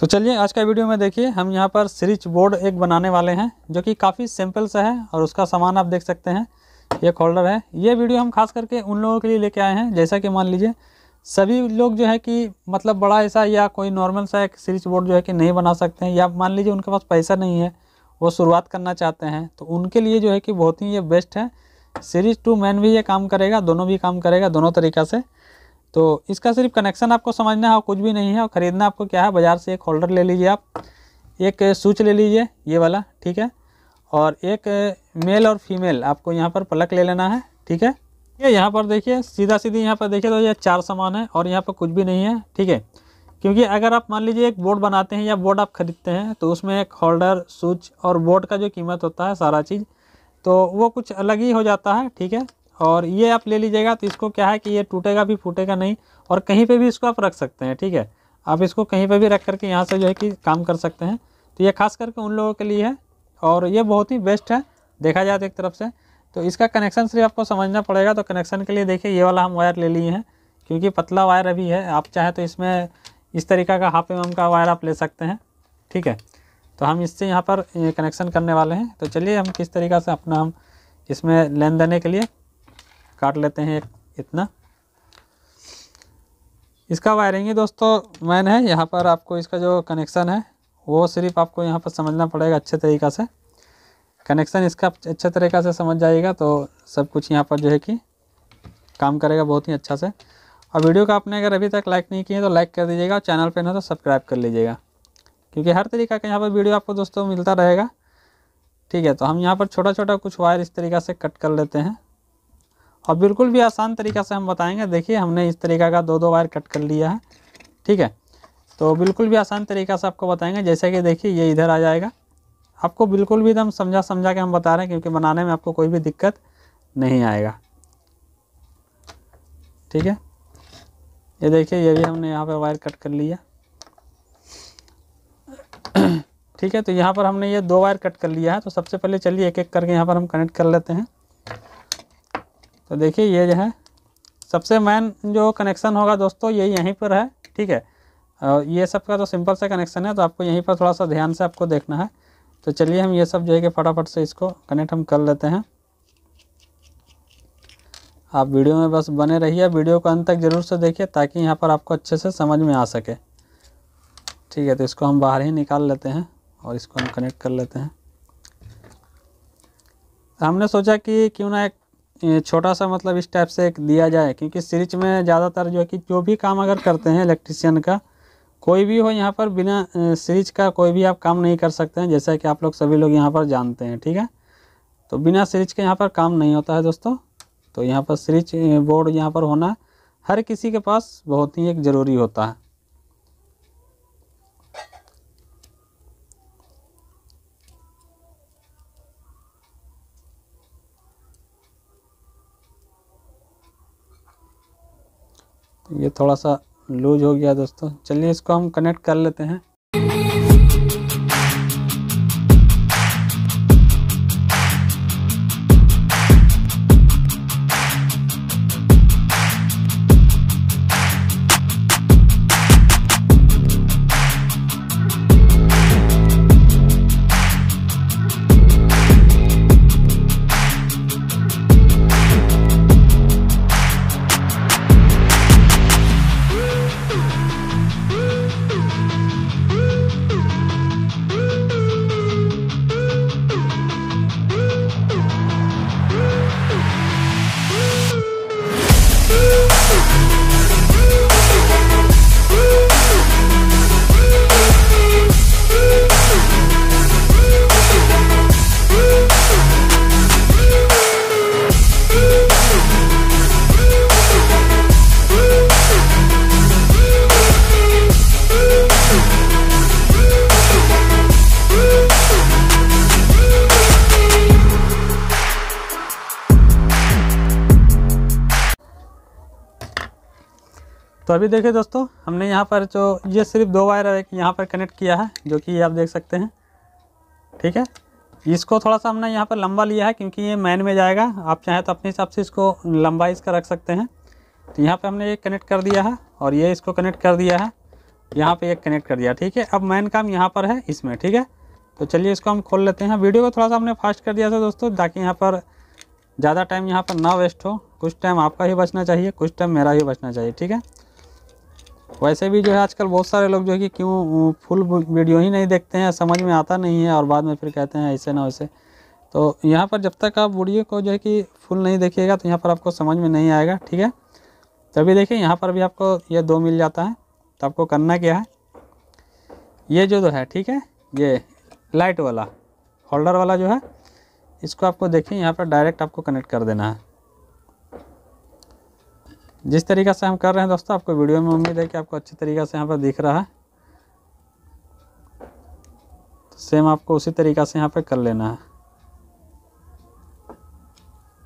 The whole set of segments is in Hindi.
तो चलिए आज का वीडियो में देखिए हम यहाँ पर स्विच बोर्ड एक बनाने वाले हैं जो कि काफ़ी सिंपल सा है और उसका सामान आप देख सकते हैं ये होल्डर है ये वीडियो हम खास करके उन लोगों के लिए लेके आए हैं जैसा कि मान लीजिए सभी लोग जो है कि मतलब बड़ा ऐसा या कोई नॉर्मल सा एक स्विच बोर्ड जो है कि नहीं बना सकते हैं या मान लीजिए उनके पास पैसा नहीं है वो शुरुआत करना चाहते हैं तो उनके लिए जो है कि बहुत ही ये बेस्ट है सीरीज टू मैन भी ये काम करेगा दोनों भी काम करेगा दोनों तरीका से तो इसका सिर्फ कनेक्शन आपको समझना है और कुछ भी नहीं है और ख़रीदना आपको क्या है बाज़ार से एक होल्डर ले लीजिए आप एक स्विच ले लीजिए ये वाला ठीक है और एक मेल और फीमेल आपको यहाँ पर प्लग ले लेना है ठीक है ये यहाँ पर देखिए सीधा सीधी यहाँ पर देखिए तो ये चार सामान है और यहाँ पर कुछ भी नहीं है ठीक है क्योंकि अगर आप मान लीजिए एक बोर्ड बनाते हैं या बोर्ड आप ख़रीदते हैं तो उसमें एक होल्डर स्विच और बोर्ड का जो कीमत होता है सारा चीज़ तो वो कुछ अलग ही हो जाता है ठीक है और ये आप ले लीजिएगा तो इसको क्या है कि ये टूटेगा भी फूटेगा नहीं और कहीं पे भी इसको आप रख सकते हैं ठीक है आप इसको कहीं पे भी रख करके यहाँ से जो है कि काम कर सकते हैं तो ये खास करके उन लोगों के लिए है और ये बहुत ही बेस्ट है देखा जाए तो एक तरफ से तो इसका कनेक्शन सिर्फ आपको समझना पड़ेगा तो कनेक्शन के लिए देखिए ये वाला हम वायर ले लिए हैं क्योंकि पतला वायर अभी है आप चाहें तो इसमें इस तरीका का हाफ एम का वायर आप ले सकते हैं ठीक है तो हम इससे यहाँ पर कनेक्शन करने वाले हैं तो चलिए हम किस तरीका से अपना हम इसमें लेन देने के लिए काट लेते हैं इतना इसका वायरिंग ही दोस्तों मैन है यहाँ पर आपको इसका जो कनेक्शन है वो सिर्फ आपको यहाँ पर समझना पड़ेगा अच्छे तरीक़ा से कनेक्शन इसका अच्छे तरीक़ा से समझ जाएगा तो सब कुछ यहाँ पर जो है कि काम करेगा बहुत ही अच्छा से और वीडियो का आपने अगर अभी तक लाइक नहीं किया तो लाइक कर दीजिएगा और चैनल पर ना तो सब्सक्राइब कर लीजिएगा क्योंकि हर तरीका का यहाँ पर वीडियो आपको दोस्तों मिलता रहेगा ठीक है तो हम यहाँ पर छोटा छोटा कुछ वायर इस तरीका से कट कर लेते हैं और बिल्कुल भी आसान तरीका से हम बताएंगे देखिए हमने इस तरीका का दो दो वायर कट कर लिया है ठीक है तो बिल्कुल भी आसान तरीका से आपको बताएंगे जैसे कि देखिए ये इधर आ जाएगा आपको बिल्कुल भी एकदम समझा समझा के हम बता रहे हैं क्योंकि बनाने में आपको कोई भी दिक्कत नहीं आएगा ठीक है ये देखिए ये भी हमने यहाँ पर वायर कट कर लिया ठीक है तो यहाँ पर हमने ये दो वायर कट कर लिया है तो सबसे पहले चलिए एक एक करके यहाँ पर हम कनेक्ट कर लेते हैं तो देखिए ये जो है सबसे मेन जो कनेक्शन होगा दोस्तों ये यहीं पर है ठीक है और ये सब का तो सिंपल सा कनेक्शन है तो आपको यहीं पर थोड़ा सा ध्यान से आपको देखना है तो चलिए हम ये सब जो है कि फटाफट से इसको कनेक्ट हम कर लेते हैं आप वीडियो में बस बने रहिए वीडियो को अंत तक ज़रूर से देखिए ताकि यहाँ पर आपको अच्छे से समझ में आ सके ठीक है तो इसको हम बाहर ही निकाल लेते हैं और इसको हम कनेक्ट कर लेते हैं हमने सोचा कि क्यों ना एक छोटा सा मतलब इस टाइप से एक दिया जाए क्योंकि सिरिच में ज़्यादातर जो है कि जो भी काम अगर करते हैं इलेक्ट्रिशियन का कोई भी हो यहाँ पर बिना सिरिच का कोई भी आप काम नहीं कर सकते हैं जैसा कि आप लोग सभी लोग यहाँ पर जानते हैं ठीक है तो बिना सिरिच के यहाँ पर काम नहीं होता है दोस्तों तो यहाँ पर सिरिच बोर्ड यहाँ पर होना हर किसी के पास बहुत ही एक ज़रूरी होता है ये थोड़ा सा लूज हो गया दोस्तों चलिए इसको हम कनेक्ट कर लेते हैं तो अभी देखिए दोस्तों हमने यहाँ पर जो ये सिर्फ दो वायर एक यहाँ पर कनेक्ट किया है जो कि आप देख सकते हैं ठीक है इसको थोड़ा सा हमने यहाँ पर लंबा लिया है क्योंकि ये मैन में जाएगा आप चाहें तो अपने हिसाब से इसको लंबा इसका रख सकते हैं तो यहाँ पर हमने ये कनेक्ट कर दिया है और ये इसको कनेक्ट कर दिया है यहाँ पर ये कनेक्ट कर दिया ठीक है अब मैन काम यहाँ पर है इसमें ठीक है तो चलिए इसको हम खोल लेते हैं वीडियो को थोड़ा सा हमने फास्ट कर दिया था दोस्तों ताकि यहाँ पर ज़्यादा टाइम यहाँ पर ना वेस्ट हो कुछ टाइम आपका ही बचना चाहिए कुछ टाइम मेरा ही बचना चाहिए ठीक है वैसे भी जो है आजकल बहुत सारे लोग जो है कि क्यों फुल वीडियो ही नहीं देखते हैं समझ में आता नहीं है और बाद में फिर कहते हैं ऐसे ना वैसे तो यहाँ पर जब तक आप वीडियो को जो है कि फुल नहीं देखिएगा तो यहाँ पर आपको समझ में नहीं आएगा ठीक है तभी देखिए यहाँ पर भी आपको ये दो मिल जाता है तो आपको करना क्या है ये जो दो है ठीक है ये लाइट वाला होल्डर वाला जो है इसको आपको देखिए यहाँ पर डायरेक्ट आपको कनेक्ट कर देना है जिस तरीका से हम कर रहे हैं दोस्तों आपको वीडियो में उम्मीद है कि आपको अच्छी तरीका से यहाँ पर दिख रहा है तो सेम आपको उसी तरीका से यहाँ पर कर लेना है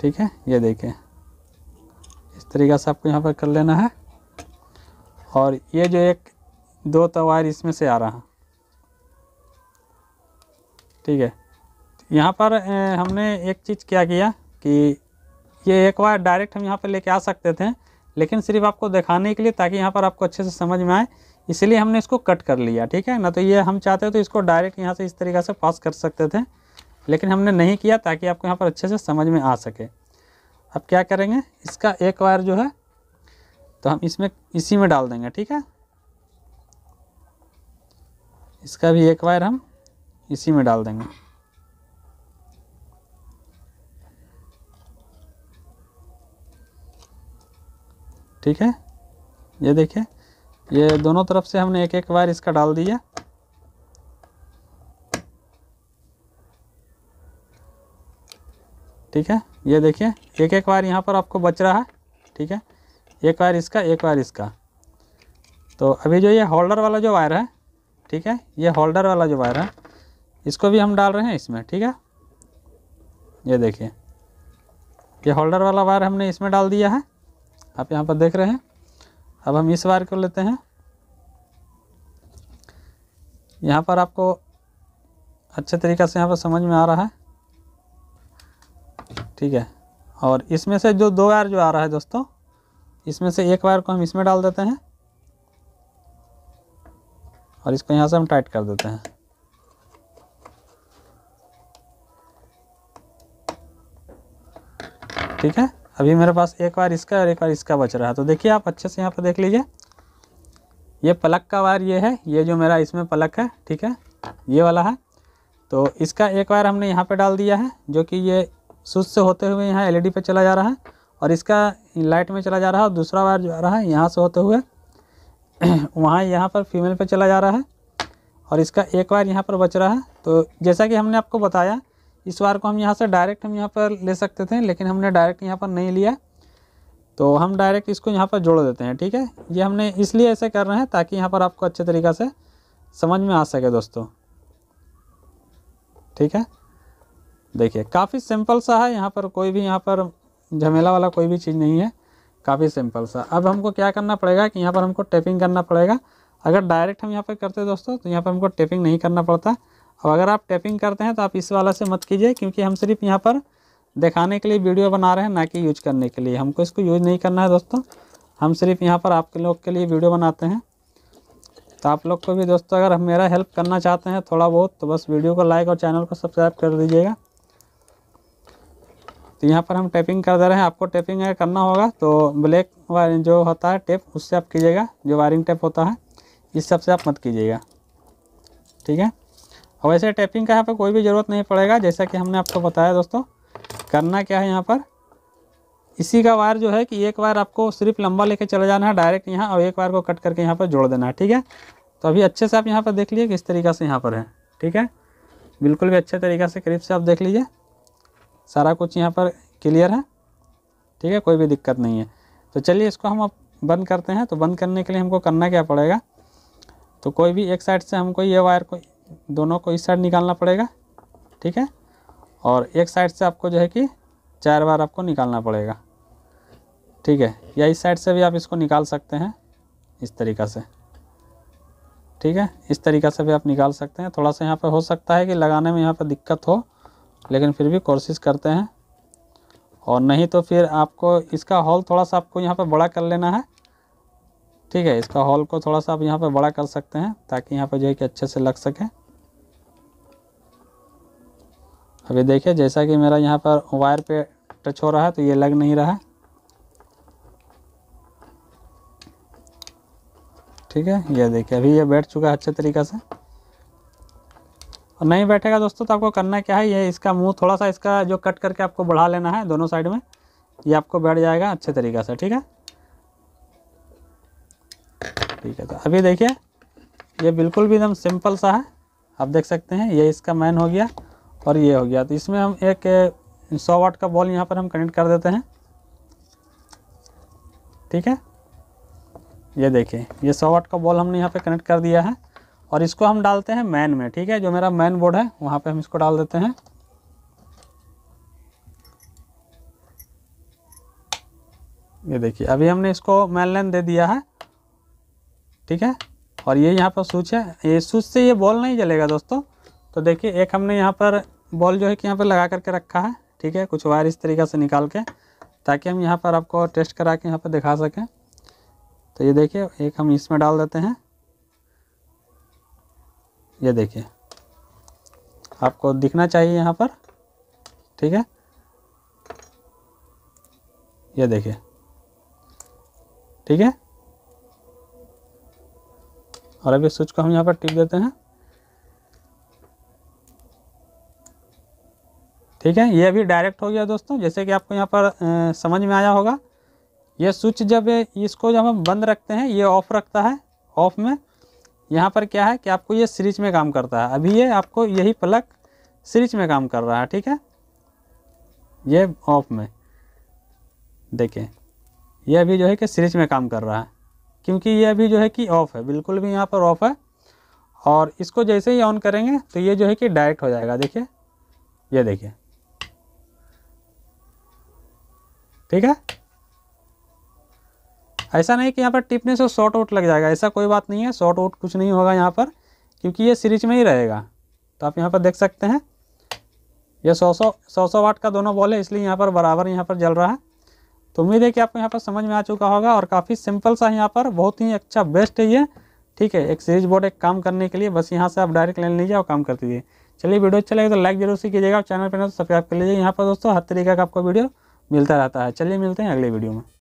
ठीक है ये देखें इस तरीका से आपको यहाँ पर कर लेना है और ये जो एक दो तवायर वायर इसमें से आ रहा है ठीक है यहाँ पर हमने एक चीज़ क्या किया कि ये एक वायर डायरेक्ट हम यहाँ पर लेके आ सकते थे लेकिन सिर्फ आपको दिखाने के लिए ताकि यहाँ पर आपको अच्छे से समझ में आए इसलिए हमने इसको कट कर लिया ठीक है ना तो ये हम चाहते तो इसको डायरेक्ट यहाँ से इस तरीके से पास कर सकते थे लेकिन हमने नहीं किया ताकि आपको यहाँ पर अच्छे से समझ में आ सके अब क्या करेंगे इसका एक वायर जो है तो हम इसमें इसी में डाल देंगे ठीक है इसका भी एक वायर हम इसी में डाल देंगे ठीक है ये देखिए ये दोनों तरफ से हमने एक एक वायर इसका डाल दिया ठीक है ये देखिए एक एक वायर यहाँ पर आपको बच रहा है ठीक है एक वायर इसका एक वायर इसका तो अभी जो ये होल्डर वाला जो वायर है ठीक है ये होल्डर वाला जो वायर है इसको भी हम डाल रहे हैं इसमें ठीक है ये देखिए ये होल्डर वाला वायर हमने इसमें डाल दिया है आप यहाँ पर देख रहे हैं अब हम इस वायर को लेते हैं यहाँ पर आपको अच्छे तरीक़े से यहाँ पर समझ में आ रहा है ठीक है और इसमें से जो दो वायर जो आ रहा है दोस्तों इसमें से एक वायर को हम इसमें डाल देते हैं और इसको यहाँ से हम टाइट कर देते हैं ठीक है अभी मेरे पास एक वायर इसका और एक बार इसका बच रहा है तो देखिए आप अच्छे से यहाँ पर देख लीजिए ये प्लग का वायर ये है ये जो मेरा इसमें प्लग है ठीक है ये वाला है तो इसका एक वायर हमने यहाँ पे डाल दिया है जो कि ये सुच से होते हुए यहाँ एलईडी पे चला जा रहा है और इसका लाइट में चला जा रहा है और दूसरा वायर जो आ रहा है यहाँ से होते हुए वहाँ यहाँ पर फीमेल पे चला जा रहा है और इसका एक वायर यहाँ पर बच रहा है तो जैसा कि हमने आपको बताया इस वायर को हम यहाँ से डायरेक्ट हम यहाँ पर ले सकते थे लेकिन हमने डायरेक्ट यहाँ पर नहीं लिया तो हम डायरेक्ट इसको यहाँ पर जोड़ देते हैं ठीक है ये हमने इसलिए ऐसे कर रहे हैं ताकि यहाँ पर आपको अच्छे तरीक़े से समझ में आ सके दोस्तों ठीक है देखिए काफ़ी सिंपल सा है यहाँ पर कोई भी यहाँ पर झमेला वाला कोई भी चीज़ नहीं है काफ़ी सिंपल सा अब हमको क्या करना पड़ेगा कि यहाँ पर हमको टेपिंग करना पड़ेगा अगर डायरेक्ट हम यहाँ पर करते दोस्तों तो यहाँ पर हमको टेपिंग नहीं करना पड़ता और अगर आप टैपिंग करते हैं तो आप इस वाला से मत कीजिए क्योंकि हम सिर्फ यहाँ पर दिखाने के लिए वीडियो बना रहे हैं ना कि यूज करने के लिए हमको इसको यूज नहीं करना है दोस्तों हम सिर्फ यहाँ पर आपके लोग के लिए वीडियो बनाते हैं तो आप लोग को भी दोस्तों अगर हम मेरा हेल्प करना चाहते हैं थोड़ा बहुत तो बस वीडियो को लाइक और चैनल को सब्सक्राइब कर दीजिएगा तो यहाँ पर हम टैपिंग कर दे रहे हैं आपको टैपिंग अगर करना होगा तो ब्लैक जो होता है टेप उससे आप कीजिएगा जो वायरिंग टेप होता है इस सबसे आप मत कीजिएगा ठीक है और वैसे टैपिंग का यहाँ पर कोई भी ज़रूरत नहीं पड़ेगा जैसा कि हमने आपको बताया दोस्तों करना क्या है यहाँ पर इसी का वायर जो है कि एक वायर आपको सिर्फ लंबा लेके चले जाना है डायरेक्ट यहाँ और एक वायर को कट करके यहाँ पर जोड़ देना है ठीक है तो अभी अच्छे से आप यहाँ पर देख लीजिए किस तरीका से यहाँ पर है ठीक है बिल्कुल भी अच्छे तरीक़े से करीब से आप देख लीजिए सारा कुछ यहाँ पर क्लियर है ठीक है कोई भी दिक्कत नहीं है तो चलिए इसको हम बंद करते हैं तो बंद करने के लिए हमको करना क्या पड़ेगा तो कोई भी एक साइड से हमको ये वायर को दोनों को इस साइड निकालना पड़ेगा ठीक है और एक साइड से आपको जो है कि चार बार आपको निकालना पड़ेगा ठीक है या इस साइड से भी आप इसको निकाल सकते हैं इस तरीक़ा से ठीक है इस तरीक़ा से भी आप निकाल सकते हैं थोड़ा सा यहाँ पर हो सकता है कि लगाने में यहाँ पर दिक्कत हो लेकिन फिर भी कोशिश करते हैं और नहीं तो फिर आपको इसका हॉल थोड़ा सा आपको यहाँ पर बड़ा कर लेना है ठीक है इसका हॉल को थोड़ा सा आप यहाँ पर बड़ा कर सकते हैं ताकि यहाँ पर जो है कि अच्छे से लग सकें अभी देखिए जैसा कि मेरा यहाँ पर वायर पे टच हो रहा है तो ये लग नहीं रहा ठीक है ये देखिए अभी ये बैठ चुका है अच्छे तरीके से और नहीं बैठेगा दोस्तों तो आपको करना क्या है ये इसका मुंह थोड़ा सा इसका जो कट करके आपको बढ़ा लेना है दोनों साइड में ये आपको बैठ जाएगा अच्छे तरीके से ठीक है ठीक है तो अभी देखिए ये बिल्कुल भी एकदम सिंपल सा है आप देख सकते हैं ये इसका मैन हो गया और ये हो गया तो इसमें हम एक सौ वाट का बॉल यहाँ पर हम कनेक्ट कर देते हैं ठीक है ये देखिए ये सौ वाट का बॉल हमने यहाँ पे कनेक्ट कर दिया है और इसको हम डालते हैं मैन में ठीक है जो मेरा मैन बोर्ड है वहाँ पे हम इसको डाल देते हैं ये देखिए अभी हमने इसको मैन लाइन दे दिया है ठीक है और ये यहाँ पर स्विच है ये स्विच से ये बॉल नहीं जलेगा दोस्तों तो देखिए एक हमने यहाँ पर बॉल जो है कि यहाँ पर लगा करके रखा है ठीक है कुछ वायर इस तरीके से निकाल के ताकि हम यहाँ पर आपको टेस्ट करा के यहाँ पर दिखा सकें तो ये देखिए एक हम इसमें डाल देते हैं ये देखिए आपको दिखना चाहिए यहाँ पर ठीक है ये देखिए ठीक है और अभी स्विच को हम यहाँ पर टिप देते हैं ठीक है ये अभी डायरेक्ट हो गया दोस्तों जैसे कि आपको यहाँ पर समझ में आया होगा ये स्विच जब इसको जब हम बंद रखते हैं ये ऑफ रखता है ऑफ में यहाँ पर क्या है कि आपको ये सीरीज में काम करता है अभी ये आपको यही प्लग सीरीज में काम कर रहा है ठीक है ये ऑफ में देखें ये अभी जो है कि सीरीज में काम कर रहा है क्योंकि ये अभी जो है कि ऑफ़ है बिल्कुल भी यहाँ पर ऑफ़ है और इसको जैसे ही ऑन करेंगे तो ये जो है कि डायरेक्ट हो जाएगा देखिए ये देखिए ठीक है ऐसा नहीं कि यहाँ पर टिपने से शॉर्ट आउट लग जाएगा ऐसा कोई बात नहीं है शॉर्ट आउट कुछ नहीं होगा यहाँ पर क्योंकि ये सीरीज में ही रहेगा तो आप यहाँ पर देख सकते हैं ये सौ सौ सौ सौ वाट का दोनों बॉल है इसलिए यहाँ पर बराबर यहाँ पर जल रहा है तो उम्मीद है कि आपको यहाँ पर समझ में आ चुका होगा और काफ़ी सिंपल सा यहाँ पर बहुत ही अच्छा बेस्ट है ये ठीक है एक सीरीज बोर्ड एक काम करने के लिए बस यहाँ से आप डायरेक्ट ले लीजिए और काम कर दीजिए चलिए वीडियो अच्छा लगे तो लाइक जरूर से कीजिएगा चैनल पर सब्सक्राइब तो कर लीजिए यहाँ पर दोस्तों हर तरीके का आपको वीडियो मिलता रहता है चलिए मिलते हैं अगले वीडियो में